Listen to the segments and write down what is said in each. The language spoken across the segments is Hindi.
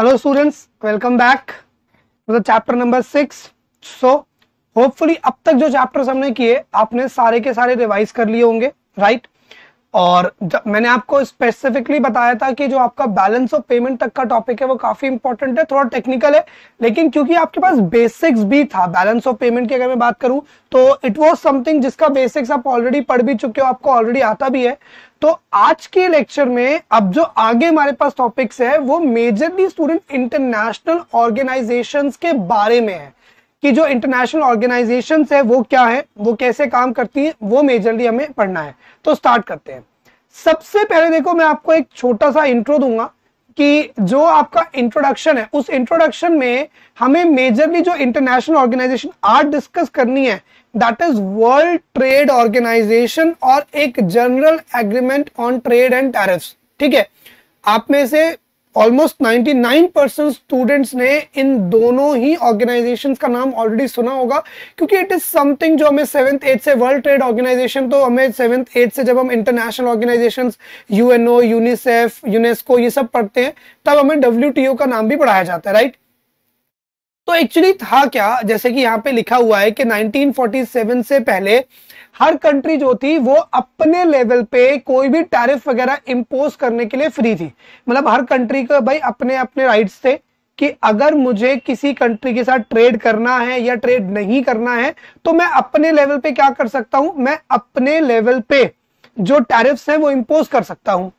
hello students welcome back to the chapter number 6 so hopefully अब तक जो chapters हमने किए आपने सारे के सारे revise कर लिए होंगे right और मैंने आपको स्पेसिफिकली बताया था कि जो आपका बैलेंस ऑफ पेमेंट तक का टॉपिक है वो काफी इंपॉर्टेंट है थोड़ा टेक्निकल है लेकिन क्योंकि आपके पास बेसिक्स भी था बैलेंस ऑफ पेमेंट की अगर मैं बात करूं तो इट वाज समथिंग जिसका बेसिक्स आप ऑलरेडी पढ़ भी चुके हो आपको ऑलरेडी आता भी है तो आज के लेक्चर में अब जो आगे हमारे पास टॉपिक्स है वो मेजरली स्टूडेंट इंटरनेशनल ऑर्गेनाइजेशंस के बारे में है कि जो इंटरनेशनल ऑर्गेनाइजेशन है वो क्या है वो कैसे काम करती है वो मेजरली हमें पढ़ना है तो स्टार्ट करते हैं सबसे पहले देखो मैं आपको एक छोटा सा इंट्रो दूंगा कि जो आपका इंट्रोडक्शन है उस इंट्रोडक्शन में हमें मेजरली जो इंटरनेशनल ऑर्गेनाइजेशन आज डिस्कस करनी है that is World trade Organization और एक General agreement on Trade and Tariff ठीक है आप में से ऑलमोस्ट 99 परसेंट स्टूडेंट्स ने इन दोनों ही ऑर्गेनाइजेशन का नाम ऑलरेडी सुना होगा क्योंकि इट इज समथिंग जो हमें सेवन्थ एट से वर्ल्ड ट्रेड ऑर्गेनाइजेशन तो हमें सेवन्थ एट से जब हम international organization UNO UNICEF UNESCO ये सब पढ़ते हैं तब हमें डब्ल्यू का नाम भी पढ़ाया जाता है राइट right? तो एक्चुअली था क्या जैसे कि यहाँ पे लिखा हुआ है कि 1947 से पहले हर कंट्री जो थी वो अपने लेवल पे कोई भी टैरिफ वगैरह इम्पोज करने के लिए फ्री थी मतलब हर कंट्री का भाई अपने अपने राइट्स थे कि अगर मुझे किसी कंट्री के साथ ट्रेड करना है या ट्रेड नहीं करना है तो मैं अपने लेवल पे क्या कर सकता हूं मैं अपने लेवल पे जो टैरिफ्स हैं वो इम्पोज कर सकता हूं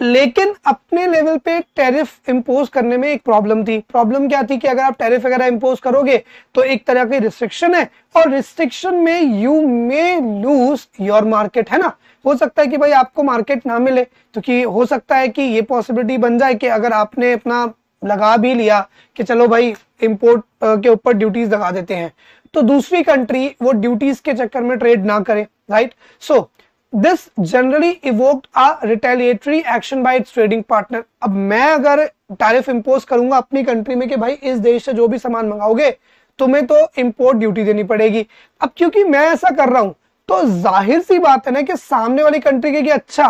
लेकिन अपने लेवल पे टैरिफ इम्पोज करने में एक प्रॉब्लम थी प्रॉब्लम क्या थी कि अगर आप टैरिफ वगैरह इम्पोज करोगे तो एक तरह की रिस्ट्रिक्शन है और रिस्ट्रिक्शन में you may lose your market है ना हो सकता है कि भाई आपको मार्केट ना मिले क्योंकि तो हो सकता है कि ये पॉसिबिलिटी बन जाए कि अगर आपने अपना लगा भी लिया कि चलो भाई इम्पोर्ट के ऊपर ड्यूटीज लगा देते हैं तो दूसरी कंट्री वो ड्यूटीज के चक्कर में ट्रेड ना करे right so so, this generally evoked a retaliatory action by its trading partner अब मैं अगर टैरिफ इम्पोज करूंगा अपनी कंट्री में कि भाई इस देश से जो भी सामान मंगाओगे तुम्हें तो इम्पोर्ट ड्यूटी देनी पड़ेगी अब क्योंकि मैं ऐसा कर रहा हूं तो जाहिर सी बात है ना कि सामने वाली कंट्री के कि अच्छा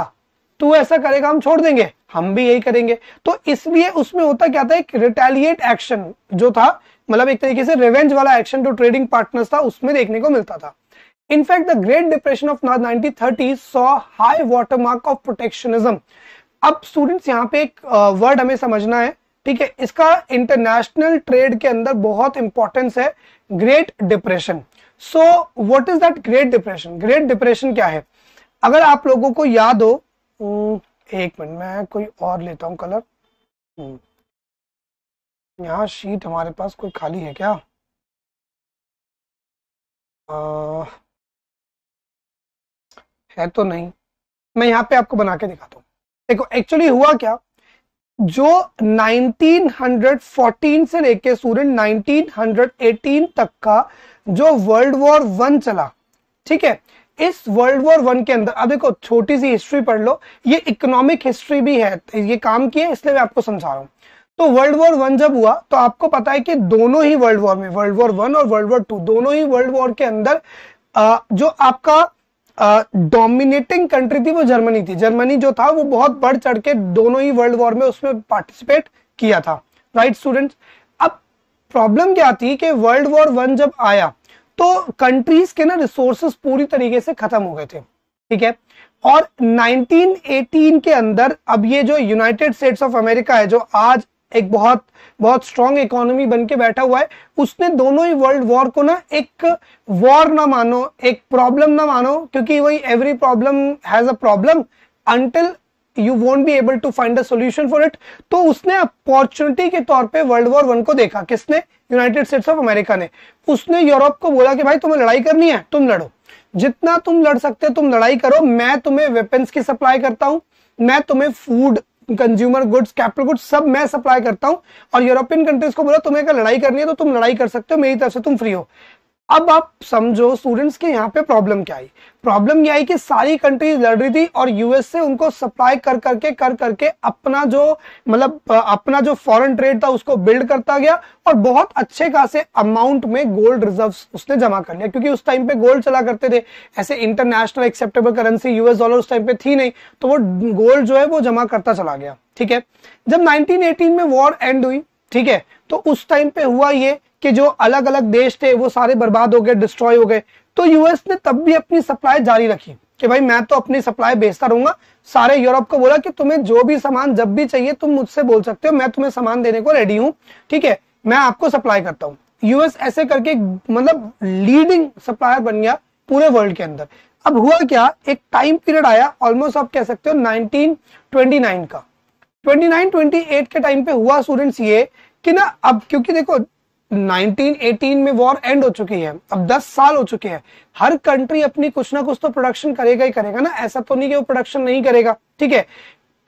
तू ऐसा करेगा हम छोड़ देंगे हम भी यही करेंगे तो इसलिए उसमें होता क्या था एक रिटेलिएट एक्शन जो था मतलब एक तरीके से रिवेंज वाला एक्शन जो ट्रेडिंग पार्टनर्स था उसमें देखने को मिलता था in fact the Great Depression of nineteen thirty 1930s high high mark of protectionism अब स्टूडेंट्स यहाँ पे एक वर्ड हमें समझना है ठीक है इसका इंटरनेशनल ट्रेड के अंदर बहुत इंपॉर्टेंस है Great Depression so what is that Great Depression Great Depression क्या है अगर आप लोगों को याद हो हम्म, एक मिनट मैं कोई और लेता हूं कलर हम्म, यहाँ शीट हमारे पास कोई खाली है क्या आ, है तो नहीं मैं यहाँ पे आपको बना के दिखाता हूँ देखो एक्चुअली हुआ क्या जो 1914 से लेके स्टूडेंट 1918 तक का जो वर्ल्ड वॉर वन चला ठीक है इस वर्ल्ड वॉर वन के अंदर अब देखो छोटी सी हिस्ट्री पढ़ लो ये इकोनॉमिक हिस्ट्री भी है ये काम किए इसलिए मैं आपको समझा रहा हूं तो वर्ल्ड वॉर वन जब हुआ तो आपको पता है कि दोनों ही वर्ल्ड वॉर में वर्ल्ड वॉर वन और वर्ल्ड वॉर टू दोनों ही वर्ल्ड वॉर के अंदर जो आपका डोमिनेटिंग कंट्री थी वो जर्मनी थी जर्मनी जो था वो बहुत बढ़ चढ़ के दोनों ही वर्ल्ड वॉर में उसमें पार्टिसिपेट किया था राइट स्टूडेंट्स अब प्रॉब्लम क्या थी कि वर्ल्ड वॉर वन जब आया तो कंट्रीज के ना रिसोर्सेज पूरी तरीके से खत्म हो गए थे ठीक है और 1918 के अंदर अब ये जो यूनाइटेड स्टेट्स ऑफ अमेरिका है जो आज एक बहुत बहुत स्ट्रांग इकोनॉमी बन के बैठा हुआ है उसने दोनों ही वर्ल्ड वॉर को ना एक वॉर ना मानो एक प्रॉब्लम ना मानो क्योंकि वही every problem has a problem until you won't be able to find a solution for it तो उसने अपॉर्चुनिटी के तौर पे वर्ल्ड वॉर वन को देखा किसने यूनाइटेड स्टेट्स ऑफ अमेरिका ने उसने यूरोप को बोला कि भाई तुम्हें लड़ाई करनी है तुम लड़ो जितना तुम लड़ सकते हो तुम लड़ाई करो मैं तुम्हें वेपन्स की सप्लाई करता हूं मैं तुम्हें food consumer goods capital goods सब मैं सप्लाई करता हूं और यूरोपियन कंट्रीज को बोला तुम्हें अगर लड़ाई करनी है तो तुम लड़ाई कर सकते हो मेरी तरफ से तुम फ्री हो अब आप समझो स्टूडेंट्स के यहाँ पे प्रॉब्लम क्या आई प्रॉब्लम ये आई कि सारी कंट्रीज लड़ रही थी और यूएस से उनको सप्लाई कर करके कर करके अपना जो मतलब अपना जो फॉरेन ट्रेड था उसको बिल्ड करता गया और बहुत अच्छे खासे अमाउंट में गोल्ड रिजर्व्स उसने जमा कर लिया क्योंकि उस टाइम पे गोल्ड चला करते थे ऐसे international acceptable currency US dollar उस टाइम पे थी नहीं तो वो गोल्ड जो है वो जमा करता चला गया ठीक है जब नाइनटीन में वॉर एंड हुई ठीक है तो उस टाइम पे हुआ ये कि जो अलग अलग देश थे वो सारे बर्बाद हो गए डिस्ट्रॉय हो गए तो यूएस ने तब भी अपनी सप्लाई जारी रखी कि भाई मैं तो अपनी सप्लाई बेचता रहूंगा सारे यूरोप को बोला कि तुम्हें जो भी सामान जब भी चाहिए तुम मुझसे बोल सकते हो मैं तुम्हें सामान देने को रेडी हूं ठीक है मैं आपको सप्लाई करता हूँ यूएस ऐसे करके मतलब लीडिंग सप्लायर बन गया पूरे वर्ल्ड के अंदर अब हुआ क्या एक टाइम पीरियड आया ऑलमोस्ट आप कह सकते हो 1929 का 29 28 के टाइम पे हुआ स्टूडेंट्स ये कि ना अब क्योंकि देखो 1918 में वॉर एंड हो चुकी है अब 10 साल हो चुके हैं हर कंट्री अपनी कुछ ना कुछ तो प्रोडक्शन करेगा ही करेगा ना ऐसा तो नहीं कि वो प्रोडक्शन नहीं करेगा ठीक है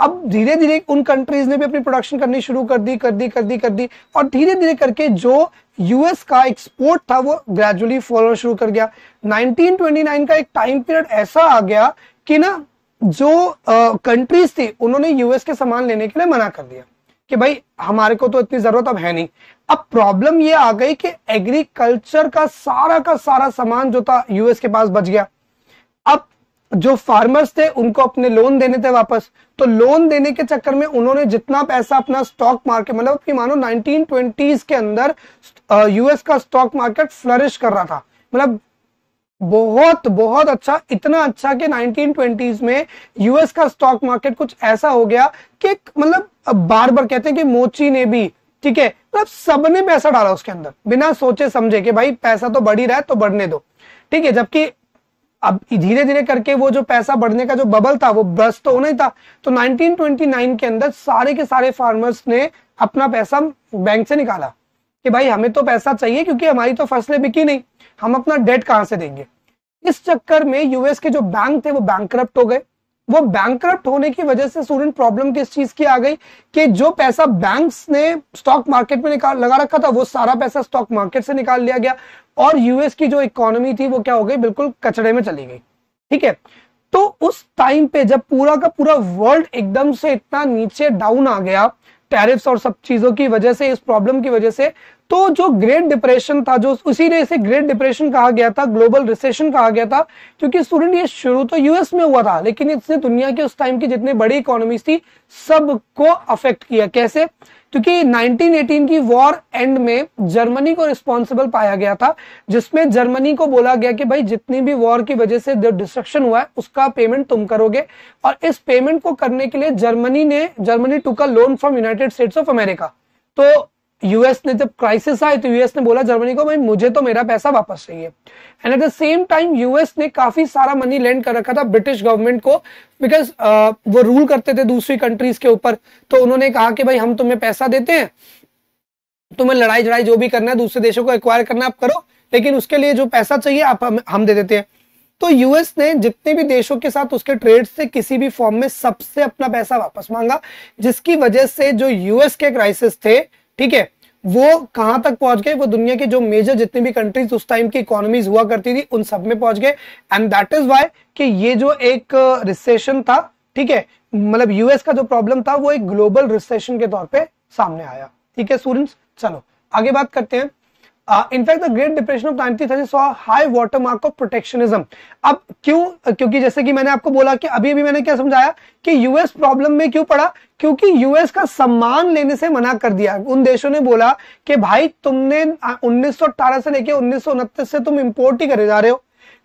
अब धीरे धीरे उन कंट्रीज ने भी अपनी प्रोडक्शन करनी शुरू कर दी कर दी कर दी कर दी और धीरे धीरे करके जो यूएस का एक्सपोर्ट था वो ग्रेजुअली फॉलो शुरू कर गया 1929 का एक टाइम पीरियड ऐसा आ गया कि ना जो कंट्रीज थी उन्होंने यूएस के सामान लेने के लिए मना कर दिया कि भाई हमारे को तो इतनी जरूरत अब है नहीं अब प्रॉब्लम ये आ गई कि एग्रीकल्चर का सारा का सारा सामान जो था यूएस के पास बच गया अब जो फार्मर्स थे उनको अपने लोन देने थे वापस तो लोन देने के चक्कर में उन्होंने जितना पैसा अपना स्टॉक मार्केट मतलब कि मानो 1920s के अंदर यूएस का स्टॉक मार्केट फ्लरिश कर रहा था मतलब बहुत बहुत अच्छा इतना अच्छा कि 1920s में यूएस का स्टॉक मार्केट कुछ ऐसा हो गया कि मतलब अब बार बार कहते हैं कि मोची ने भी ठीक है मतलब सबने पैसा डाला उसके अंदर बिना सोचे समझे कि भाई पैसा तो बढ़ ही रहा है तो बढ़ने दो ठीक है जबकि अब धीरे धीरे करके वो जो पैसा बढ़ने का जो बबल था वो ब्रश तो होना ही था तो 1929 के अंदर सारे के सारे फार्मर्स ने अपना पैसा बैंक से निकाला कि भाई हमें तो पैसा चाहिए क्योंकि हमारी तो फसलें बिकी नहीं हम अपना डेट कहां से देंगे इस चक्कर में यूएस के जो बैंक थे वो बैंक हो गए वो बैंक होने की वजह से स्टूडेंट प्रॉब्लम किस चीज की आ गई कि जो पैसा बैंक्स ने स्टॉक मार्केट में निकाल लगा रखा था वो सारा पैसा स्टॉक मार्केट से निकाल लिया गया और यूएस की जो इकोनॉमी थी वो क्या हो गई बिल्कुल कचड़े में चली गई ठीक है तो उस टाइम पे जब पूरा का पूरा वर्ल्ड एकदम से इतना नीचे डाउन आ गया टैरिफ्स और सब चीजों की वजह से इस प्रॉब्लम की वजह से तो जो ग्रेट डिप्रेशन था जो उसी ने इसे ग्रेट डिप्रेशन कहा गया था ग्लोबल रिसेशन कहा गया था क्योंकि स्टूडेंट ये शुरू तो यूएस में हुआ था लेकिन इसने दुनिया के उस टाइम की जितनी बड़ी इकोनॉमी थी सबको अफेक्ट किया कैसे क्योंकि 1918 की वॉर एंड में जर्मनी को रिस्पॉन्सिबल पाया गया था जिसमें जर्मनी को बोला गया कि भाई जितनी भी वॉर की वजह से डिस्ट्रक्शन हुआ है उसका पेमेंट तुम करोगे और इस पेमेंट को करने के लिए जर्मनी ने Germany took a loan from United States of America तो यूएस ने जब क्राइसिस आए तो यूएस ने बोला जर्मनी को भाई मुझे तो मेरा पैसा वापस चाहिए and at the same time US ने काफी सारा मनी लैंड कर रखा था ब्रिटिश गवर्नमेंट को बिकॉज uh, वो रूल करते थे दूसरी कंट्रीज के ऊपर तो उन्होंने कहा कि भाई हम तुम्हें पैसा देते हैं तुम्हें लड़ाई झड़ाई जो भी करना है दूसरे देशों को एक्वायर करना आप करो लेकिन उसके लिए जो पैसा चाहिए आप हम, हम दे देते हैं तो यूएस ने जितने भी देशों के साथ उसके ट्रेड से किसी भी फॉर्म में सबसे अपना पैसा वापस मांगा जिसकी वजह से जो यूएस के क्राइसिस थे ठीक है वो कहां तक पहुंच गए वो दुनिया के जो मेजर जितनी भी कंट्रीज उस टाइम की इकोनॉमीज हुआ करती थी उन सब में पहुंच गए एंड दैट इज वाई कि ये जो एक रिसेशन uh, था ठीक है मतलब यूएस का जो प्रॉब्लम था वो एक ग्लोबल रिसेशन के तौर पे सामने आया ठीक है स्टूडेंट्स चलो आगे बात करते हैं uh, in fact the great depression of 1930 saw high water mark of अब क्यों क्योंकि जैसे कि मैंने आपको बोला कि अभी अभी मैंने क्या समझाया कि यूएस प्रॉब्लम में क्यों पड़ा क्योंकि यूएस का सम्मान लेने से मना कर दिया उन देशों ने बोला कि भाई तुमने उन्नीस से लेके उन्नीस से तुम इंपोर्ट ही करे जा रहे हो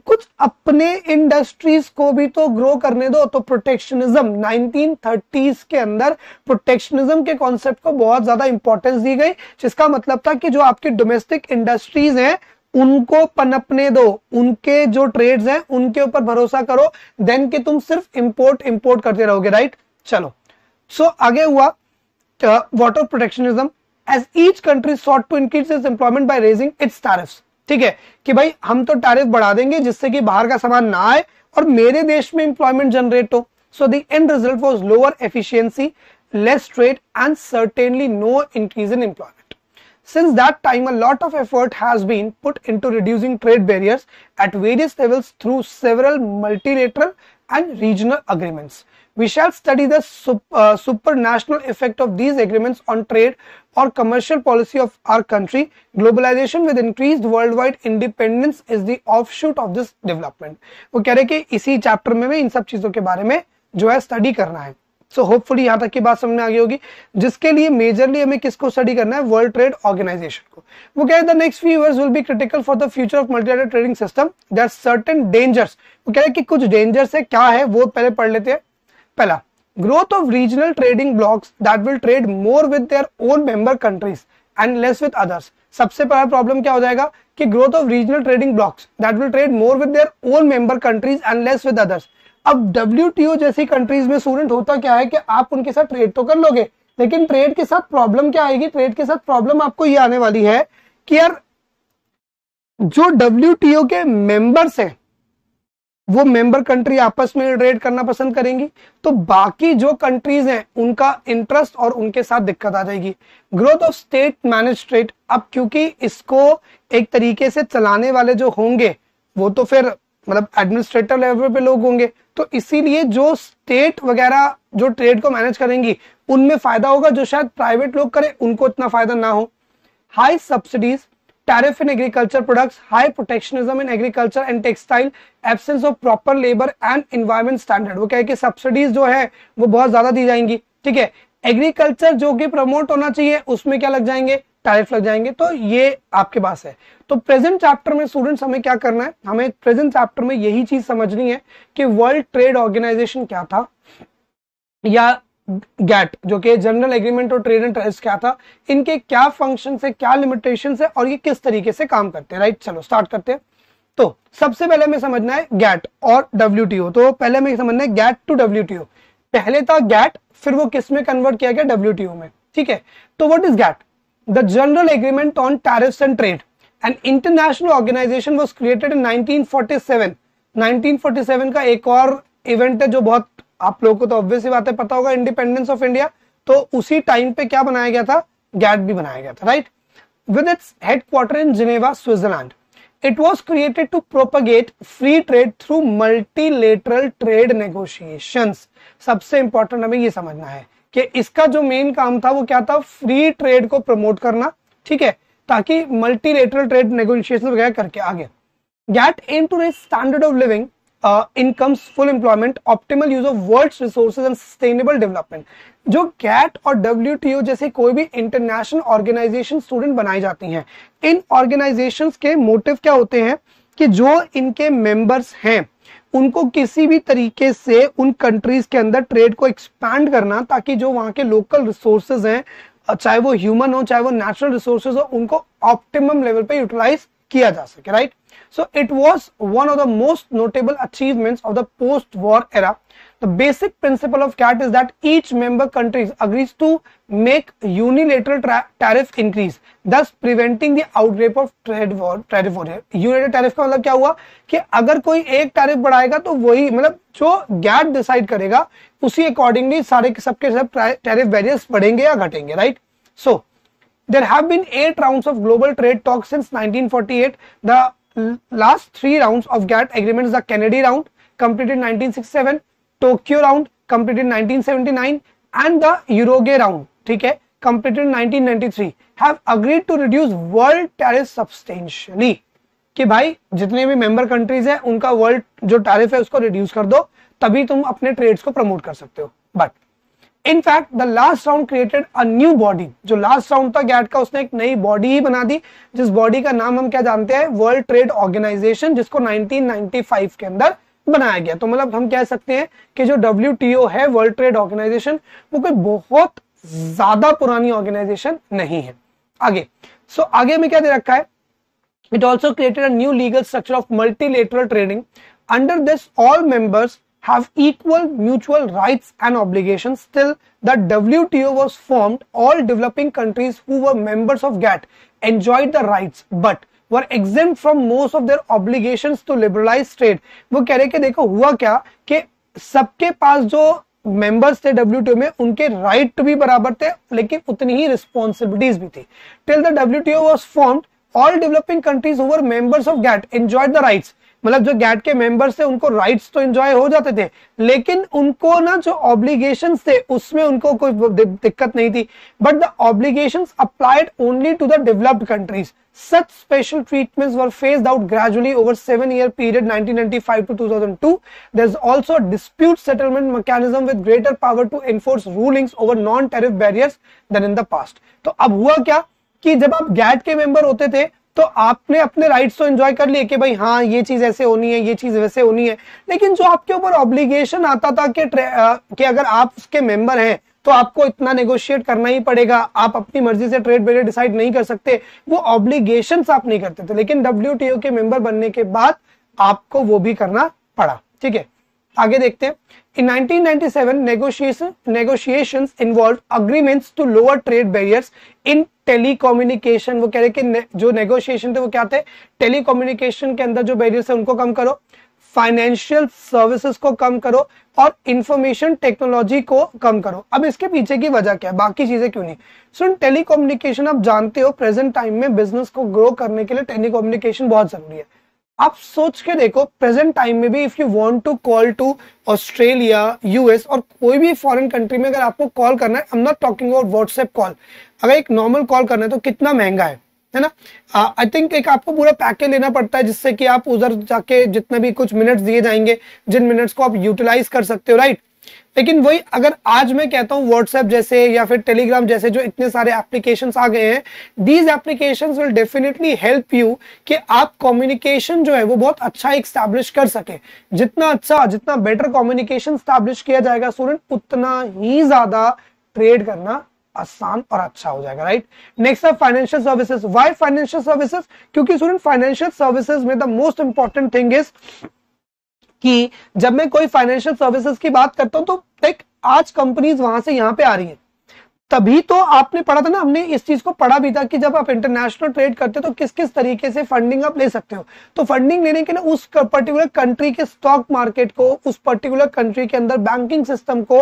कुछ अपने इंडस्ट्रीज को भी तो ग्रो करने दो तो प्रोटेक्शनिज्म 1930s के अंदर प्रोटेक्शनिज्म के कॉन्सेप्ट को बहुत ज्यादा इंपॉर्टेंस दी गई जिसका मतलब था कि जो आपकी डोमेस्टिक इंडस्ट्रीज हैं उनको पनपने दो उनके जो ट्रेड्स हैं उनके ऊपर भरोसा करो देन के तुम सिर्फ इंपोर्ट इंपोर्ट करते रहोगे राइट चलो सो so, आगे हुआ water protectionism as each country sought to increase is employment by raising its tariffs ठीक है कि भाई हम तो टैरिफ बढ़ा देंगे जिससे कि बाहर का सामान ना आए और मेरे देश में इंप्लॉयमेंट जनरेट हो so the end result was lower efficiency less trade and certainly no increase in employment. Since that time, a lot of effort has been put into reducing trade barriers at various levels through several multilateral and regional agreements. We shall study the sup uh, supranational effect of these agreements on trade और commercial policy of our country globalization with increase world wide independence is the offshoot of this development वो कह रहे कि इसी चैप्टर में इन सब चीजों के बारे में जो है स्टडी करना है सो होपफुल यहां तक की बात समझ में आ गई होगी जिसके लिए मेजरली हमें किसको स्टडी करना है वर्ल्ड ट्रेड ऑर्गेनाइजेशन को वो कह रहे the next few years will be critical for the future of multilateral trading system there certain dangers वो कह रहे कि कुछ डेंजर्स है क्या है वो पहले पढ़ लेते हैं पहला growth of regional trading blocs that will trade more with their own member countries and less with others सबसे पहला प्रॉब्लम क्या हो जाएगा कि growth of regional trading blocs that will trade more with their own member countries and less with others अब डब्ल्यू जैसी कंट्रीज में स्टूडेंट होता क्या है कि आप उनके साथ ट्रेड तो कर लोगे लेकिन ट्रेड के साथ प्रॉब्लम क्या आएगी ट्रेड के साथ प्रॉब्लम आपको ये आने वाली है कि यार जो डब्ल्यू टी ओ के मेंबर्स हैं वो मेंबर कंट्री आपस में ट्रेड करना पसंद करेंगी तो बाकी जो कंट्रीज हैं उनका इंटरेस्ट और उनके साथ दिक्कत आ जाएगी growth of state manage trade अब क्योंकि इसको एक तरीके से चलाने वाले जो होंगे वो तो फिर मतलब एडमिनिस्ट्रेटिव लेवल पे लोग होंगे तो इसीलिए जो स्टेट वगैरह जो ट्रेड को मैनेज करेंगी उनमें फायदा होगा जो शायद प्राइवेट लोग करें उनको इतना फायदा ना हो high subsidies tariff in agriculture products, high protectionism in agriculture and textile, absence of proper labor and environment standard. वो क्या सब्सिडीज जो है वो बहुत ज्यादा दी जाएंगी ठीक है एग्रीकल्चर जो कि प्रमोट होना चाहिए उसमें क्या लग जाएंगे टैरिफ लग जाएंगे तो ये आपके पास है तो प्रेजेंट चैप्टर में स्टूडेंट्स हमें क्या करना है हमें प्रेजेंट चैप्टर में यही चीज समझनी है कि वर्ल्ड ट्रेड ऑर्गेनाइजेशन क्या था या गैट जो कि जनरल एग्रीमेंट और ट्रेड एंड ट्रस्ट क्या था इनके क्या फंक्शन है क्या लिमिटेशन है और ये किस तरीके से काम करते हैं राइट चलो स्टार्ट करते हैं तो सबसे पहले हमें समझना है गैट और डब्ल्यू तो पहले हमें समझना है गैट टू डब्ल्यू पहले था गैट फिर वो किस में कन्वर्ट किया गया डब्ल्यू में ठीक है तो what is GATT the general agreement on tariffs and trade an international organization was created in 1947 1947 का एक और इवेंट है जो बहुत आप लोगों को तो ऑब्वियसली बात पता होगा इंडिपेंडेंस ऑफ इंडिया तो उसी टाइम पे क्या बनाया गया था गैट भी बनाया गया था right with its headquarter in Geneva Switzerland it was created to propagate free trade through multilateral trade negotiation सबसे इंपॉर्टेंट हमें यह समझना है कि इसका जो मेन काम था वो क्या था फ्री ट्रेड को प्रमोट करना ठीक है ताकि मल्टीलेटरल ट्रेड नेगोशिएशन वगैरह करके आगे GATT aim to raise standard of living incomes full employment optimal use of world resources and sustainable development जो कैट और डब्ल्यू जैसे कोई भी इंटरनेशनल ऑर्गेनाइजेशन स्टूडेंट बनाई जाती हैं इन ऑर्गेनाइजेशन के मोटिव क्या होते हैं कि जो इनके मेंबर्स हैं उनको किसी भी तरीके से उन कंट्रीज के अंदर ट्रेड को एक्सपैंड करना ताकि जो वहां के लोकल रिसोर्सेज हैं चाहे वो ह्यूमन हो चाहे वो नेचुरल रिसोर्सेज हो उनको ऑप्टिमम लेवल पे यूटिलाइज किया जा सके right So it was one of the most notable achievements of the post-war era. The basic principle of CAT is that each member country agrees to make unilateral tariff increase, thus preventing the outbreak of trade war. Tariff war. Unilateral tariff का मतलब क्या हुआ कि अगर कोई एक टैरिफ बढ़ाएगा तो वही मतलब जो गैट डिसाइड करेगा उसी अकॉर्डिंगली सारे सबके सब tariff barriers बढ़ेंगे या घटेंगे right so there have been eight rounds of global trade talks since 1948 the last three rounds of GATT agreements, the Kennedy round completed in 1967, Tokyo round completed in 1979 and the Uruguay round, ठीक है, completed in 1993 have agreed to reduce world tariff substantially कि भाई जितने भी मेंबर कंट्रीज हैं उनका वर्ल्ड जो टैरिफ है उसको रिड्यूस कर दो तभी तुम अपने ट्रेड्स को प्रमोट कर सकते हो but in fact the last round created a new body जो लास्ट राउंड था गैट का उसने एक नई बॉडी ही बना दी जिस बॉडी का नाम हम क्या जानते हैं वर्ल्ड ट्रेड ऑर्गेनाइजेशन जिसको 1995 के अंदर बनाया गया तो मतलब हम कह सकते हैं कि जो डब्ल्यू है वर्ल्ड ट्रेड ऑर्गेनाइजेशन वो कोई बहुत ज्यादा पुरानी ऑर्गेनाइजेशन नहीं है आगे सो so, आगे में क्या दे रखा है it also created a new legal structure of multilateral trading under this all members have equal mutual rights and obligations. Still, the WTO was formed. All developing countries who were members of GATT enjoyed the rights, but were exempt from most of their obligations to liberalize trade. wo keh rahe कि dekho hua kya कि sabke paas jo मेंबर्स थे डब्ल्यूटीओ में उनके राइट right भी बराबर थे लेकिन उतनी ही रिस्पॉन्सिबिलिटीज भी थी till the WTO T was formed all developing countries who were members of GATT enjoyed the मतलब जो गैट के मेंबर्स थे उनको राइट्स तो एंजॉय हो जाते थे लेकिन उनको ना जो ऑब्लिगेशन थे उसमें उनको कोई दिक्कत नहीं थी but the obligation applied only to the developed countries such special treatments were phased out gradually over seven year period two thousand two also dispute settlement mechanism with greater power to enforce rulings over non tariff barriers than in the past तो अब हुआ क्या कि जब आप गैट के मेंबर होते थे तो आपने अपने राइट्स तो एंजॉय कर लिए कि भाई हाँ ये चीज ऐसे होनी है ये चीज वैसे होनी है लेकिन जो आपके ऊपर ऑब्लिगेशन आता था कि कि अगर आप उसके मेंबर हैं तो आपको इतना नेगोशिएट करना ही पड़ेगा आप अपनी मर्जी से ट्रेड बेरे डिसाइड नहीं कर सकते वो ऑब्लिगेशन आप नहीं करते थे लेकिन डब्ल्यू के मेंबर बनने के बाद आपको वो भी करना पड़ा ठीक है आगे देखते हैं In 1997, negotiation, negotiations involved agreements to lower trade barriers in telecommunication. वो कह रहे कि जो negotiation थे वो क्या थे Telecommunication के अंदर जो barriers है उनको कम करो Financial services को कम करो और information technology को कम करो अब इसके पीछे की वजह क्या है बाकी चीजें क्यों नहीं सुन telecommunication आप जानते हो present time में business को grow करने के लिए telecommunication बहुत जरूरी है आप सोच के देखो प्रेजेंट टाइम में भी if you want to call to Australia US और कोई भी फॉरेन कंट्री में अगर आपको कॉल करना है I am not talking about WhatsApp call अगर एक नॉर्मल कॉल करना है तो कितना महंगा है है ना आई थिंक एक आपको पूरा पैकेज लेना पड़ता है जिससे कि आप उधर जाके जितने भी कुछ मिनट्स दिए जाएंगे जिन मिनट्स को आप यूटिलाइज कर सकते हो राइट right? लेकिन वही अगर आज मैं कहता हूँ व्हाट्सएप जैसे या फिर टेलीग्राम जैसे जो इतने सारे एप्लीकेशन आ गए हैं these application will definitely help you कि आप कम्युनिकेशन जो है वो बहुत अच्छा एक्स्टैब्लिश कर सके जितना अच्छा जितना बेटर कम्युनिकेशन स्टैब्लिश किया जाएगा स्टूडेंट उतना ही ज्यादा ट्रेड करना आसान और अच्छा हो जाएगा राइट नेक्स्ट है financial services why financial services क्योंकि स्टूडेंट फाइनेंशियल सर्विसेज में the most important thing is कि जब मैं कोई फाइनेंशियल सर्विसेज की बात करता हूं तो लाइक आज कंपनीज वहां से यहां पे आ रही है तभी तो आपने पढ़ा था ना हमने इस चीज को पढ़ा भी था कि जब आप इंटरनेशनल ट्रेड करते हो तो किस किस तरीके से फंडिंग आप ले सकते हो तो फंडिंग लेने के लिए उस पर्टिकुलर कंट्री के स्टॉक मार्केट को उस पर्टिकुलर कंट्री के अंदर बैंकिंग सिस्टम को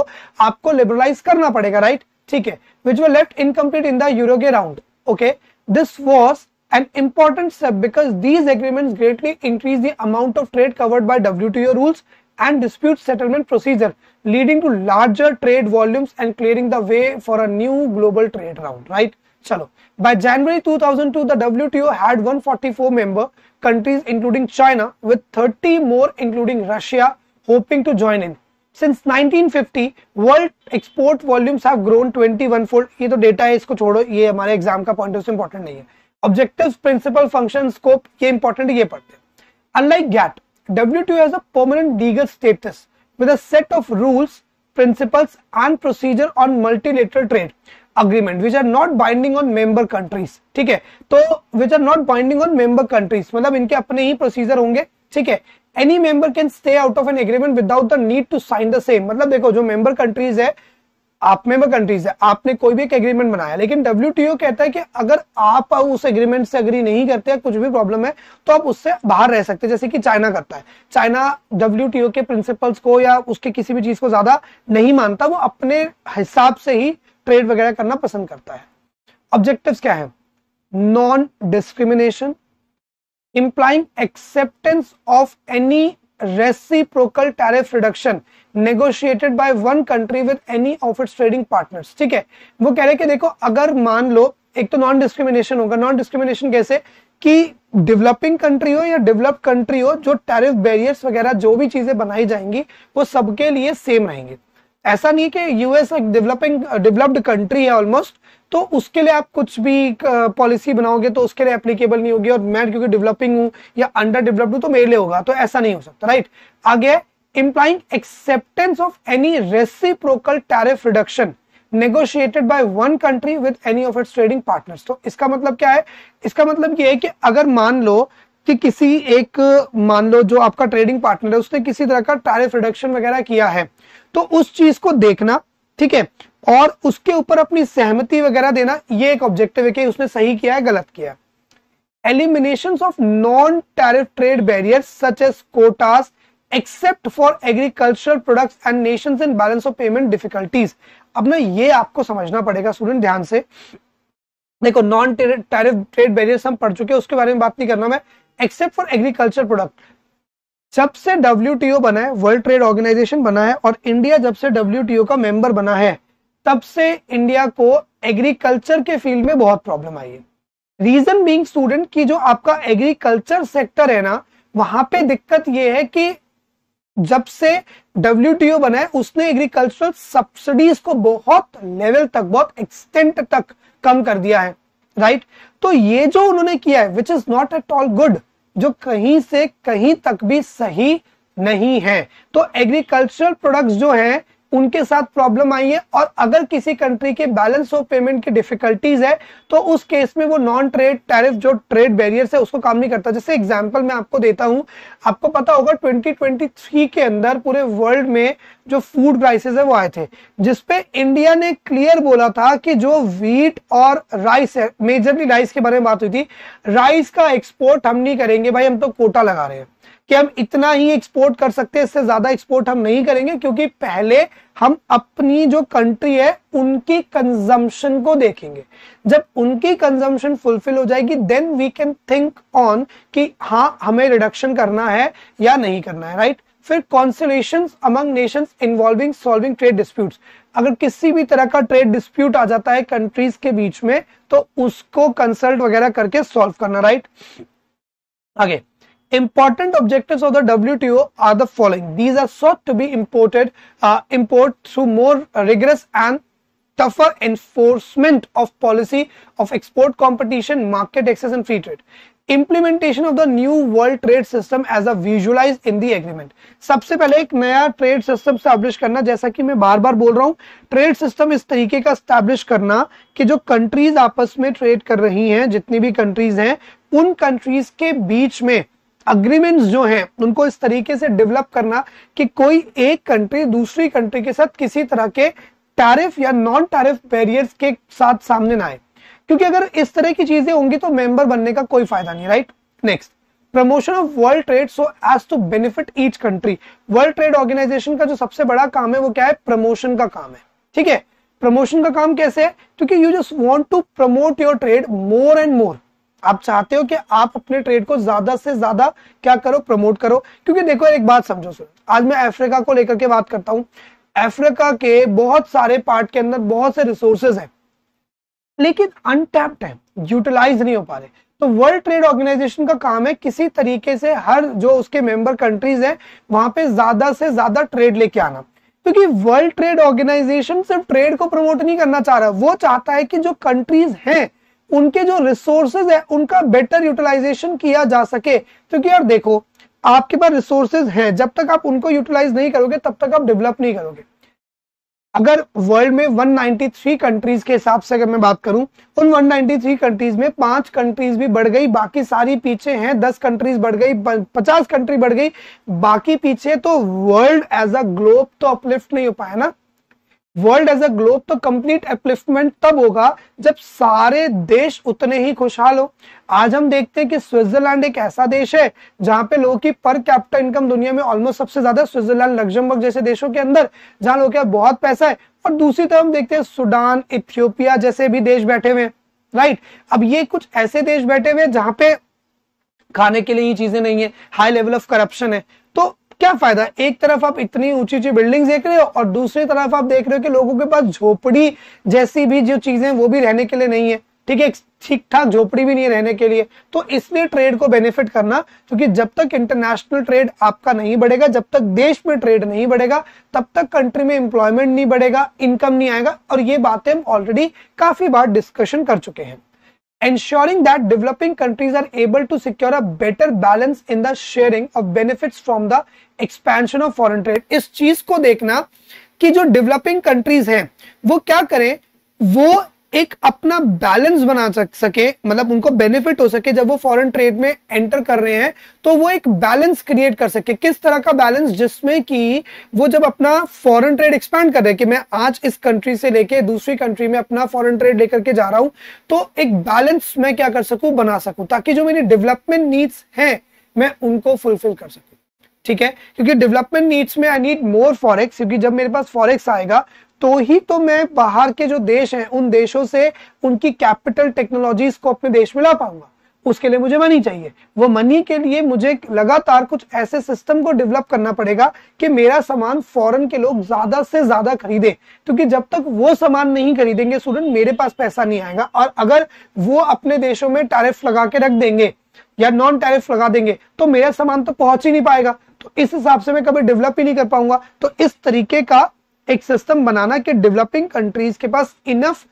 आपको लिबरलाइज करना पड़ेगा राइट ठीक है which were left incomplete in the euro round okay this was an important step because these agreements greatly increase the amount of trade covered by WTO rules and dispute settlement procedure, leading to larger trade volumes and clearing the way for a new global trade round, right? Chalo. By January 2002, the WTO had 144 member countries including China with 30 more including Russia hoping to join in. Since 1950, world export volumes have grown 21 fold. ये तो data है इसको छोड़ो ये हमारे exam का point of view important नहीं है. ऑब्जेक्टिव्स प्रिंसिपल फंक्शन स्कोप ये इंपॉर्टेंट ये पढ़ते हैं unlike GATT WTO as a permanent legal status with a set of rules principle and procedure on multilateral trade agreement which are not binding on member countries ठीक है तो which are not binding on member countries मतलब इनके अपने ही प्रोसीजर होंगे ठीक है any member can stay out of an agreement without the need to sign the same मतलब देखो जो मेंबर कंट्रीज है आप मेंबर कंट्रीज है आपने कोई भी एक एग्रीमेंट बनाया लेकिन डब्ल्यू कहता है कि अगर आप उस एग्रीमेंट से अग्री नहीं करते हैं कुछ भी प्रॉब्लम है तो आप उससे बाहर रह सकते हैं जैसे कि चाइना करता है चाइना डब्ल्यू के प्रिंसिपल्स को या उसके किसी भी चीज को ज्यादा नहीं मानता वो अपने हिसाब से ही ट्रेड वगैरह करना पसंद करता है ऑब्जेक्टिव क्या है non discrimination implying acceptance of any reciprocal tariff reduction negotiated by one country with any of its trading partners ठीक है वो कह रहे कि देखो अगर मान लो एक तो नॉन डिस्क्रिमिनेशन होगा नॉन डिस्क्रिमिनेशन कैसे कि डेवलपिंग कंट्री हो या डेवलप कंट्री हो जो टैरिफ बैरियर्स वगैरह जो भी चीजें बनाई जाएंगी वो सबके लिए सेम रहेंगे ऐसा नहीं कि यूएस एक डेवलपिंग डेवलप्ड कंट्री है ऑलमोस्ट तो उसके लिए आप कुछ भी पॉलिसी बनाओगे तो उसके लिए एप्लीकेबल नहीं होगी और मैं क्योंकि डेवलपिंग हूं या अंडर डेवलप्ड हूं तो मेरे लिए होगा तो ऐसा नहीं हो सकता राइट आगे implying acceptance of any reciprocal tariff reduction negotiated by one country with any of its trading partners तो इसका मतलब क्या है इसका मतलब यह है कि अगर मान लो कि किसी एक मान लो जो आपका ट्रेडिंग पार्टनर है उसने किसी तरह का टैरिफ रिडक्शन वगैरह किया है तो उस चीज को देखना ठीक है और उसके ऊपर अपनी सहमति वगैरह देना ये एक ऑब्जेक्टिव है कि उसने सही किया है गलत किया elimination of non tariff trade barrier such as quotas except for agricultural product and nation in balance of payment difficulties अब ना ये आपको समझना पड़ेगा स्टूडेंट ध्यान से देखो नॉन टैरिफ ट्रेड बैरियर हम पढ़ चुके हैं उसके बारे में बात नहीं करना मैं एक्सेप्ट फॉर एग्रीकल्चर प्रोडक्ट जब से डब्ल्यू बना है वर्ल्ड ट्रेड ऑर्गेनाइजेशन बना है और इंडिया जब से डब्ल्यू का मेंबर बना है तब से इंडिया को एग्रीकल्चर के फील्ड में बहुत प्रॉब्लम आई है रीजन बीइंग स्टूडेंट की जो आपका एग्रीकल्चर सेक्टर है ना वहां पे दिक्कत यह है कि जब से डब्ल्यू बना है उसने एग्रीकल्चरल सब्सिडीज को बहुत लेवल तक बहुत एक्सटेंट तक कम कर दिया है राइट right? तो ये जो उन्होंने किया है which is not at all good जो कहीं से कहीं तक भी सही नहीं है तो एग्रीकल्चरल प्रोडक्ट्स जो है उनके साथ प्रॉब्लम आई है और अगर किसी कंट्री के बैलेंस ऑफ पेमेंट की डिफिकल्टीज है तो उस केस में वो नॉन ट्रेड टैरिफ जो ट्रेड बैरियर है उसको काम नहीं करता जैसे एग्जाम्पल मैं आपको देता हूं आपको पता होगा 2023 के अंदर पूरे वर्ल्ड में जो फूड प्राइसेस है वो आए थे जिसपे इंडिया ने क्लियर बोला था कि जो व्हीट और राइस है मेजरली राइस के बारे में बात हुई थी राइस का एक्सपोर्ट हम नहीं करेंगे भाई हम तो कोटा लगा रहे हैं कि हम इतना ही एक्सपोर्ट कर सकते हैं इससे ज्यादा एक्सपोर्ट हम नहीं करेंगे क्योंकि पहले हम अपनी जो कंट्री है उनकी कंजम्पशन को देखेंगे जब उनकी कंजम्पशन फुलफिल हो जाएगी then we can think on कि हाँ हमें रिडक्शन करना है या नहीं करना है राइट फिर consultation among nation involving solving trade dispute अगर किसी भी तरह का ट्रेड डिस्प्यूट आ जाता है कंट्रीज के बीच में तो उसको कंसल्ट वगैरह करके सॉल्व करना राइट आगे important objectives of the WTO are the following. These are sought to be imported, uh, import through more rigorous and tougher enforcement of policy of export competition, market access and free trade. Implementation of the new world trade system as a visualize in the agreement सबसे पहले एक नया ट्रेड सिस्टम स्टैब्लिश करना जैसा कि मैं बार बार बोल रहा हूँ ट्रेड सिस्टम इस तरीके का स्टैब्लिश करना कि जो कंट्रीज आपस में ट्रेड कर रही हैं जितनी भी कंट्रीज हैं उन कंट्रीज के बीच में अग्रीमेंट्स जो हैं उनको इस तरीके से डेवलप करना कि कोई एक कंट्री दूसरी कंट्री के साथ किसी तरह के टैरिफ या नॉन टैरिफ बैरियर्स के साथ सामने ना आए क्योंकि अगर इस तरह की चीजें होंगी तो मेंबर बनने का कोई फायदा नहीं right next promotion of world trade so as to benefit each country world trade organization का जो सबसे बड़ा काम है वो क्या है प्रमोशन का काम है ठीक है प्रमोशन का काम कैसे है क्योंकि you just want to promote your trade more and more आप चाहते हो कि आप अपने ट्रेड को ज्यादा से ज्यादा क्या करो प्रमोट करो क्योंकि देखो एक बात समझो सुनो आज मैं अफ्रीका को लेकर के बात करता हूँ अफ्रीका के बहुत सारे पार्ट के अंदर बहुत से रिसोर्सेज हैं लेकिन अनटैप्ड है यूटिलाइज नहीं हो पा रहे तो वर्ल्ड ट्रेड ऑर्गेनाइजेशन का काम है किसी तरीके से हर जो उसके मेंबर कंट्रीज है वहां पे ज्यादा से ज्यादा ट्रेड लेके आना क्योंकि वर्ल्ड ट्रेड ऑर्गेनाइजेशन सिर्फ ट्रेड को प्रमोट नहीं करना चाह रहा वो चाहता है कि जो कंट्रीज हैं उनके जो रिसोर्सेज है उनका बेटर यूटिलाइजेशन किया जा सके क्योंकि यार देखो आपके पास रिसोर्सेज है जब तक आप उनको यूटिलाइज नहीं करोगे तब तक आप डेवलप नहीं करोगे अगर वर्ल्ड में 193 कंट्रीज के हिसाब से अगर मैं बात करूं उन 193 कंट्रीज में पांच कंट्रीज भी बढ़ गई बाकी सारी पीछे हैं दस कंट्रीज बढ़ गई पचास कंट्री बढ़ गई बाकी पीछे तो वर्ल्ड एज अ ग्लोब तो अपलिफ्ट नहीं हो पाया ना वर्ल्ड एज अ ग्लोब तो कंप्लीट अपलिफ्टमेंट तब होगा जब सारे देश उतने ही खुशहाल हो आज हम देखते हैं कि स्विट्जरलैंड एक ऐसा देश है जहां पे लोगों की पर कैपिटल इनकम दुनिया में ऑलमोस्ट सबसे ज्यादा स्विट्जरलैंड लग्जमबर्ग जैसे देशों के अंदर जहां लोगों के बहुत पैसा है और दूसरी तरफ हम देखते हैं सूडान इथियोपिया जैसे भी देश बैठे हुए हैं राइट अब ये कुछ ऐसे देश बैठे हुए हैं जहां पे खाने के लिए ही चीजें नहीं है हाई लेवल ऑफ करप्शन है तो क्या फायदा एक तरफ आप इतनी ऊंची ऊंची बिल्डिंग्स देख रहे हो और दूसरी तरफ आप देख रहे हो कि लोगों के पास झोपड़ी जैसी भी जो चीजें वो भी रहने के लिए नहीं है ठीक है ठीक ठाक झोपड़ी भी नहीं है रहने के लिए तो इसलिए ट्रेड को बेनिफिट करना क्योंकि जब तक इंटरनेशनल ट्रेड आपका नहीं बढ़ेगा जब तक देश में ट्रेड नहीं बढ़ेगा तब तक कंट्री में एम्प्लॉयमेंट नहीं बढ़ेगा इनकम नहीं आएगा और ये बातें हम ऑलरेडी काफी बार डिस्कशन कर चुके हैं ensuring that developing countries are able to secure a better balance in the sharing of benefits from the expansion of foreign trade इस चीज को देखना कि जो डेवलपिंग कंट्रीज हैं वो क्या करें वो एक अपना बैलेंस बना सके मतलब उनको बेनिफिट हो सके जब वो फॉरेन ट्रेड में एंटर कर रहे हैं तो वो एक बैलेंस क्रिएट कर सके किस तरह का बैलेंस जिसमें कि वो जब अपना फॉरेन ट्रेड एक्सपैंड कर रहे हैं कि मैं आज इस कंट्री से लेके दूसरी कंट्री में अपना फॉरेन ट्रेड लेकर के जा रहा हूं तो एक बैलेंस मैं क्या कर सकूं बना सकूं ताकि जो मेरी डेवलपमेंट नीड्स हैं मैं उनको फुलफिल कर सकूं ठीक है क्योंकि डेवलपमेंट नीड्स में आई नीड मोर फॉरेक्स क्योंकि जब मेरे पास फॉरेक्स आएगा तो ही तो मैं बाहर के जो देश हैं उन देशों से उनकी कैपिटल टेक्नोलॉजीज को अपने देश में ला पाऊंगा उसके लिए मुझे मनी चाहिए वो मनी के लिए मुझे लगातार कुछ ऐसे सिस्टम को डेवलप करना पड़ेगा कि मेरा सामान फॉरेन के लोग ज्यादा से ज्यादा खरीदे क्योंकि जब तक वो सामान नहीं खरीदेंगे स्टूडेंट मेरे पास पैसा नहीं आएगा और अगर वो अपने देशों में टैरिफ लगा के रख देंगे या नॉन टैरिफ लगा देंगे तो मेरा सामान तो पहुंच ही नहीं पाएगा तो इस हिसाब से मैं कभी डेवलप ही नहीं कर पाऊंगा तो इस तरीके का एक सिस्टम बनाना कि डेवलपिंग कंट्रीज के पास इनफ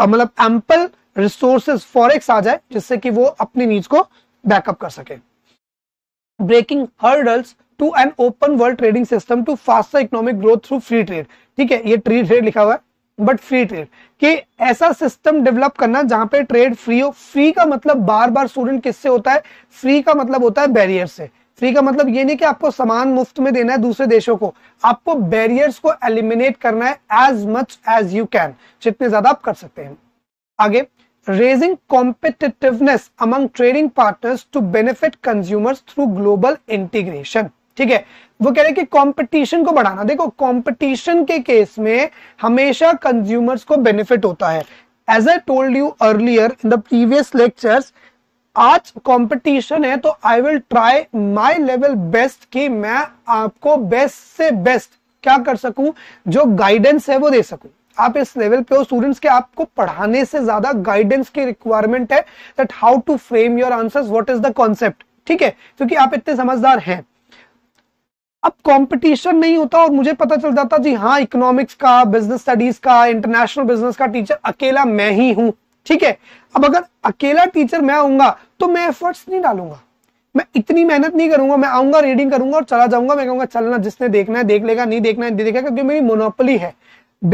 मतलब एम्पल रिसोर्सेज फॉरेक्स आ जाए जिससे कि वो अपनी नीड्स को बैकअप कर सके breaking hurdles to an open world trading system to fast economic growth through free trade ठीक है ये ट्री ट्रेड लिखा हुआ है बट फ्री ट्रेड कि ऐसा सिस्टम डेवलप करना जहां पे ट्रेड फ्री हो फ्री का मतलब बार बार स्टूडेंट किससे होता है फ्री का मतलब होता है बैरियर से फ्री का मतलब ये नहीं कि आपको सामान मुफ्त में देना है दूसरे देशों को आपको बैरियर्स को एलिमिनेट करना है as much as you can जितने ज्यादा आप कर सकते हैं आगे raising competitiveness among trading partners to benefit consumers through global integration ठीक है वो कह रहे हैं कि कंपटीशन को बढ़ाना देखो कंपटीशन के केस में हमेशा कंज्यूमर्स को बेनिफिट होता है as I told you earlier in the previous lectures आज कंपटीशन है तो I will try my level best कि मैं आपको बेस्ट से बेस्ट क्या कर सकूं जो गाइडेंस है वो दे सकूं आप इस लेवल पे हो स्टूडेंट्स के आपको पढ़ाने से ज्यादा गाइडेंस की रिक्वायरमेंट है that how to frame your answers what is the concept ठीक है क्योंकि आप इतने समझदार हैं अब कंपटीशन नहीं होता और मुझे पता चल जाता जी हाँ इकोनॉमिक्स का बिजनेस स्टडीज का इंटरनेशनल बिजनेस का टीचर अकेला मैं ही हूं ठीक है अब अगर अकेला टीचर मैं हूंगा तो मैं एफर्ट्स नहीं डालूंगा मैं इतनी मेहनत नहीं करूंगा मैं आऊंगा रीडिंग करूंगा और चला जाऊंगा मैं कहूंगा चलना जिसने देखना है देख लेगा नहीं देखना है देखेगा क्योंकि मेरी मोनोपली है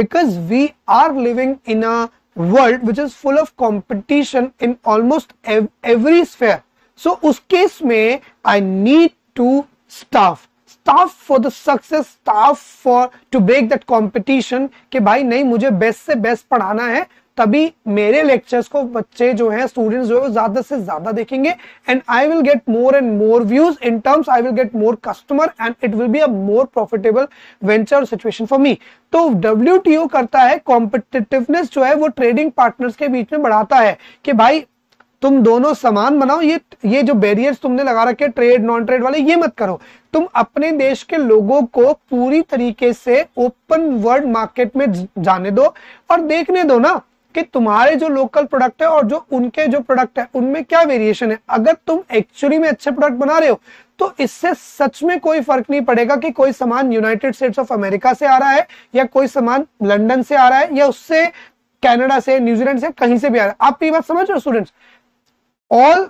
because we are living in a world which is full of competition in almost every sphere so उस केस में I need to staff staff for the success staff for to break that competition कि भाई नहीं मुझे बेस्ट से बेस्ट पढ़ाना है तभी मेरे लेक्चर्स को बच्चे जो है स्टूडेंट्स जो है ज्यादा से ज्यादा देखेंगे and I will get more and more views in terms I will get more customer and it will be a more profitable venture situation for me तो डब्ल्यू करता है कॉम्पिटेटिवनेस जो है वो ट्रेडिंग पार्टनर्स के बीच में बढ़ाता है कि भाई तुम दोनों समान बनाओ ये ये जो बैरियर्स तुमने लगा रखे ट्रेड नॉन ट्रेड वाले ये मत करो तुम अपने देश के लोगों को पूरी तरीके से ओपन वर्ल्ड मार्केट में जाने दो और देखने दो ना कि तुम्हारे जो लोकल प्रोडक्ट है और जो उनके जो प्रोडक्ट है उनमें क्या वेरिएशन है अगर तुम एक्चुअली में अच्छे प्रोडक्ट बना रहे हो तो इससे सच में कोई फर्क नहीं पड़ेगा कि कोई सामान यूनाइटेड स्टेट्स ऑफ अमेरिका से आ रहा है या कोई सामान लंदन से आ रहा है या उससे कैनेडा से न्यूजीलैंड से कहीं से भी आ रहा है आप ये बात समझ रहे हो students all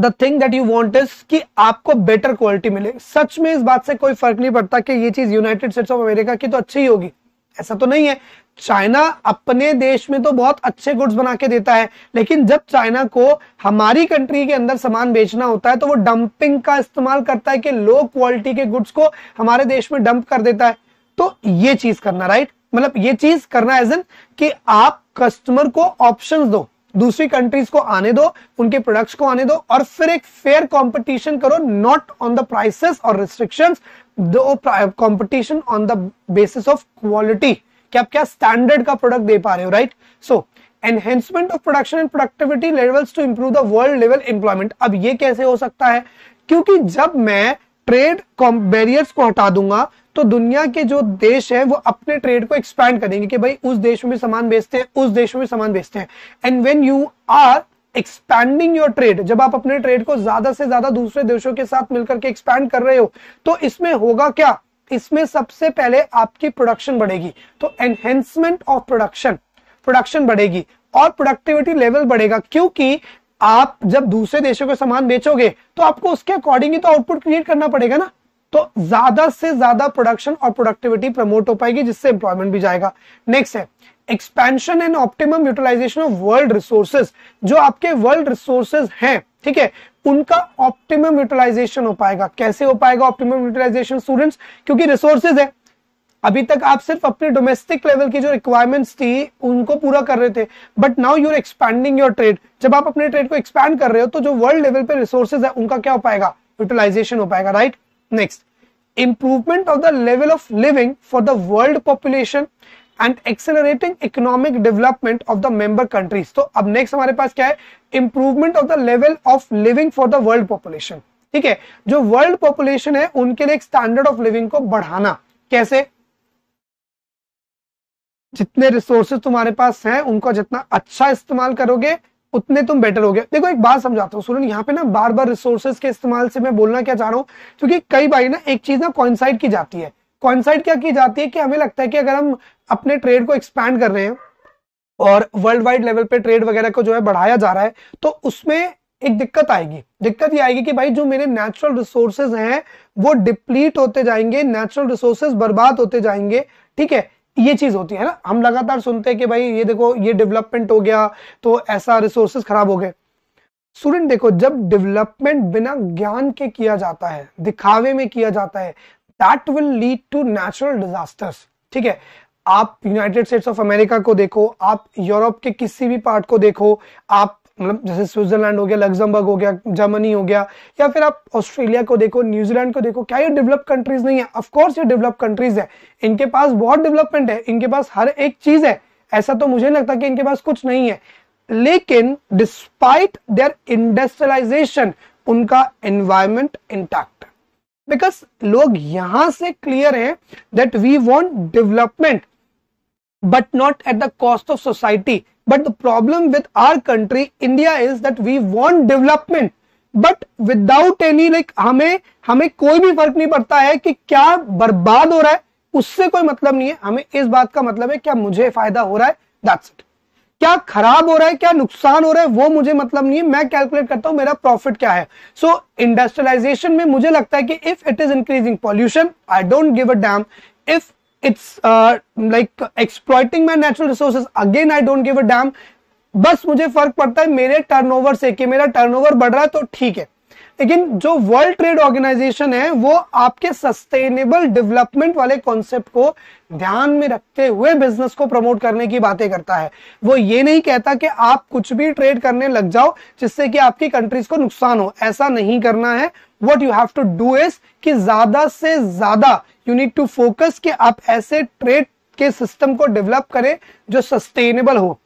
the thing that you want is कि आपको बेटर क्वालिटी मिले सच में इस बात से कोई फर्क नहीं पड़ता कि ये चीज यूनाइटेड स्टेट्स ऑफ अमेरिका की तो अच्छी ही होगी ऐसा तो नहीं है चाइना अपने देश में तो बहुत अच्छे गुड्स बना के देता है लेकिन जब चाइना को हमारी कंट्री के अंदर सामान बेचना होता है तो वो डंपिंग का इस्तेमाल करता है कि लो क्वालिटी के गुड्स को हमारे देश में डंप कर देता है तो ये चीज करना राइट मतलब ये चीज करना एज एन कि आप कस्टमर को ऑप्शन दो दूसरी कंट्रीज को आने दो उनके प्रोडक्ट्स को आने दो और फिर एक फेयर कंपटीशन करो नॉट ऑन द प्राइसेस और रिस्ट्रिक्शंस दो competition on the basis of quality कि आप क्या स्टैंडर्ड का प्रोडक्ट दे पा रहे हो right so enhancement of production and productivity levels to improve the world level employment अब ये कैसे हो सकता है क्योंकि जब मैं ट्रेड बैरियर्स को हटा दूंगा तो दुनिया के जो देश हैं वो अपने ट्रेड को एक्सपैंड करेंगे कि भाई उस देश में सामान बेचते हैं उस देश में सामान बेचते हैं and when you are expanding your trade जब आप अपने ट्रेड को ज्यादा से ज्यादा दूसरे देशों के साथ मिलकर के एक्सपैंड कर रहे हो तो इसमें होगा क्या इसमें सबसे पहले आपकी प्रोडक्शन बढ़ेगी तो एनहेंसमेंट ऑफ प्रोडक्शन प्रोडक्शन बढ़ेगी और प्रोडक्टिविटी लेवल बढ़ेगा क्योंकि आप जब दूसरे देशों के सामान बेचोगे तो आपको उसके अकॉर्डिंग ही तो आउटपुट क्रिएट करना पड़ेगा ना तो ज्यादा से ज्यादा प्रोडक्शन और प्रोडक्टिविटी प्रमोट हो पाएगी जिससे एम्प्लॉयमेंट भी जाएगा नेक्स्ट है expansion and optimum utilization of world resources जो आपके वर्ल्ड रिसोर्सेज हैं ठीक है उनका ऑप्टिमम यूटिलाइजेशन हो पाएगा कैसे हो पाएगा ऑप्टिमम यूटिलाइजेशन स्टूडेंट्स क्योंकि रिसोर्सेज है अभी तक आप सिर्फ अपने डोमेस्टिक लेवल की जो रिक्वायरमेंट्स थी उनको पूरा कर रहे थे but now you're expanding your trade जब आप अपने ट्रेड को एक्सपैंड कर रहे हो तो जो वर्ल्ड लेवल पे रिसोर्सेज है उनका क्या हो पाएगा यूटिलाइजेशन हो पाएगा right Next, improvement of the level of living for the world population and accelerating economic development of the member countries तो अब नेक्स्ट हमारे पास क्या है improvement of the level of living for the world population ठीक है जो वर्ल्ड पॉपुलेशन है उनके लिए स्टैंडर्ड ऑफ लिविंग को बढ़ाना कैसे जितने रिसोर्सेज तुम्हारे पास हैं उनका जितना अच्छा इस्तेमाल करोगे उतने तुम बेटर हो गया देखो एक बात समझाता हूँ यहाँ पे ना बार बार रिसोर्सेज के इस्तेमाल से मैं बोलना क्या चाह रहा हूँ क्योंकि कई बार ना एक चीज ना कॉइनसाइड की जाती है कॉइनसाइड क्या की जाती है कि हमें लगता है कि अगर हम अपने ट्रेड को एक्सपैंड कर रहे हैं और वर्ल्ड वाइड लेवल पे ट्रेड वगैरह को जो है बढ़ाया जा रहा है तो उसमें एक दिक्कत आएगी दिक्कत ये आएगी कि भाई जो मेरे नेचुरल रिसोर्सेज हैं वो डिप्लीट होते जाएंगे नेचुरल रिसोर्सेज बर्बाद होते जाएंगे ठीक है ये चीज होती है ना हम लगातार सुनते हैं कि भाई ये देखो ये डेवलपमेंट हो गया तो ऐसा रिसोर्सेस खराब हो गए स्टूडेंट देखो जब डेवलपमेंट बिना ज्ञान के किया जाता है दिखावे में किया जाता है that will lead to natural disasters ठीक है आप यूनाइटेड स्टेट्स ऑफ अमेरिका को देखो आप यूरोप के किसी भी पार्ट को देखो आप मतलब जैसे स्विट्जरलैंड हो गया लग्जमबर्ग हो गया जर्मनी हो गया या फिर आप ऑस्ट्रेलिया को देखो न्यूजीलैंड को देखो क्या ये डेवलप कंट्रीज नहीं है ऑफकोर्स ये डेवलप कंट्रीज है इनके पास बहुत डेवलपमेंट है इनके पास हर एक चीज है ऐसा तो मुझे लगता कि इनके पास कुछ नहीं है लेकिन डिस्पाइट देयर इंडस्ट्रियलाइजेशन उनका एनवायरमेंट इंटैक्ट बिकॉज लोग यहां से क्लियर है that we want development but not at the cost of society But the problem with our country, India, is that we want development. But without any like हमें हमें कोई भी फर्क नहीं पड़ता है कि क्या बर्बाद हो रहा है उससे कोई मतलब नहीं है हमें इस बात का मतलब है क्या मुझे फायदा हो रहा है दैट्स इट क्या खराब हो रहा है क्या नुकसान हो रहा है वो मुझे मतलब नहीं है मैं कैलकुलेट करता हूं मेरा प्रॉफिट क्या है सो so, इंडस्ट्रियलाइजेशन में मुझे लगता है कि if it is increasing pollution I don't give a damn if it's like exploiting my natural resources again I don't give a damn बस मुझे फर्क पड़ता है मेरे टर्नओवर से कि मेरा टर्नओवर बढ़ रहा है तो ठीक है लेकिन जो वर्ल्ड ट्रेड ऑर्गेनाइजेशन है वो आपके सस्टेनेबल डेवलपमेंट वाले कॉन्सेप्ट को ध्यान में रखते हुए बिजनेस को प्रमोट करने की बातें करता है वो ये नहीं कहता कि आप कुछ भी ट्रेड करने लग जाओ जिससे कि आपकी कंट्रीज को नुकसान हो ऐसा नहीं करना है what you have to do is कि ज्यादा से ज्यादा यू नीड टू फोकस कि आप ऐसे ट्रेड के सिस्टम को डेवलप करें जो सस्टेनेबल हो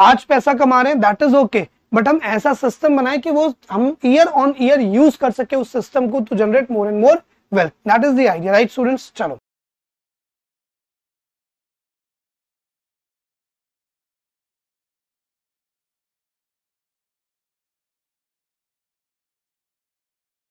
आज पैसा कमा रहे हैं दैट इज ओके बट हम ऐसा सिस्टम बनाए कि वो हम ईयर ऑन ईयर यूज कर सके उस सिस्टम को to generate more and more wealth that is the idea right students चलो